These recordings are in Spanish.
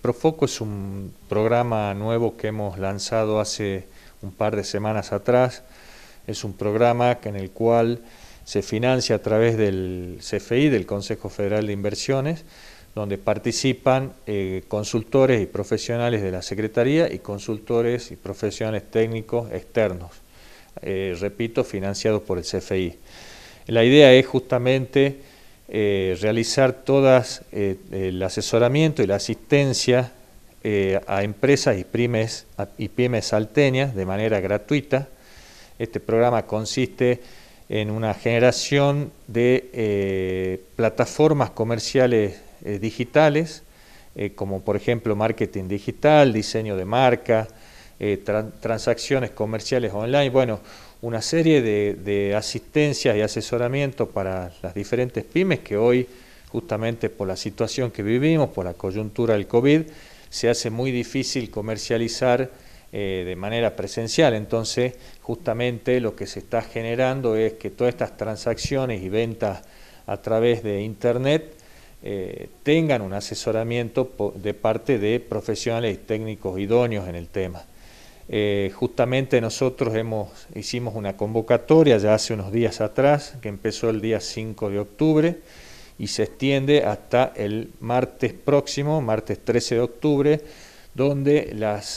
Profoco es un programa nuevo que hemos lanzado hace un par de semanas atrás. Es un programa en el cual se financia a través del CFI, del Consejo Federal de Inversiones, donde participan eh, consultores y profesionales de la Secretaría y consultores y profesionales técnicos externos, eh, repito, financiados por el CFI. La idea es justamente eh, realizar todas eh, el asesoramiento y la asistencia eh, a empresas y pymes, y salteñas de manera gratuita. Este programa consiste en una generación de plataformas comerciales digitales, como por ejemplo marketing digital, diseño de marca, transacciones comerciales online. Bueno, una serie de, asistencias y asesoramiento para las diferentes pymes que hoy, justamente por la situación que vivimos, por la coyuntura del COVID, se hace muy difícil comercializar eh, de manera presencial. Entonces, justamente lo que se está generando es que todas estas transacciones y ventas a través de Internet eh, tengan un asesoramiento de parte de profesionales y técnicos idóneos en el tema. Eh, justamente nosotros hicimos una convocatoria ya hace unos días atrás, que empezó el día 5 de octubre y se extiende hasta el martes próximo, martes 13 de octubre, donde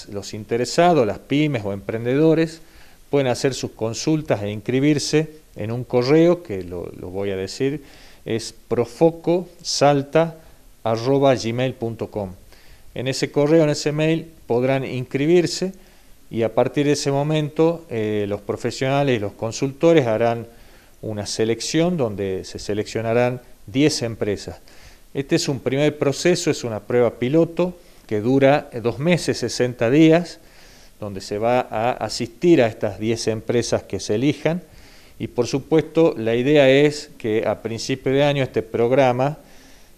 los interesados, las pymes o emprendedores, pueden hacer sus consultas e inscribirse en un correo, que lo, voy a decir, es profocosalta.gmail.com. En ese correo, en ese mail, podrán inscribirse y a partir de ese momento eh, los profesionales y los consultores harán una selección donde se seleccionarán 10 empresas. Este es un primer proceso, es una prueba piloto que dura eh, dos meses, 60 días, donde se va a asistir a estas 10 empresas que se elijan y por supuesto la idea es que a principio de año este programa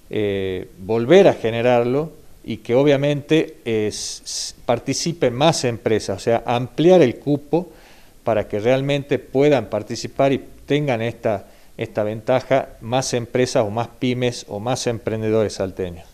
eh, volver a generarlo y que obviamente participen más empresas, o sea, ampliar el cupo para que realmente puedan participar y tengan esta, esta ventaja más empresas o más pymes o más emprendedores salteños.